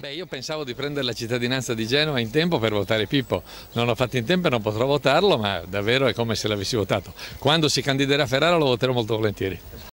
Beh, io pensavo di prendere la cittadinanza di Genova in tempo per votare Pippo. Non l'ho fatto in tempo e non potrò votarlo, ma davvero è come se l'avessi votato. Quando si candiderà a Ferrara lo voterò molto volentieri.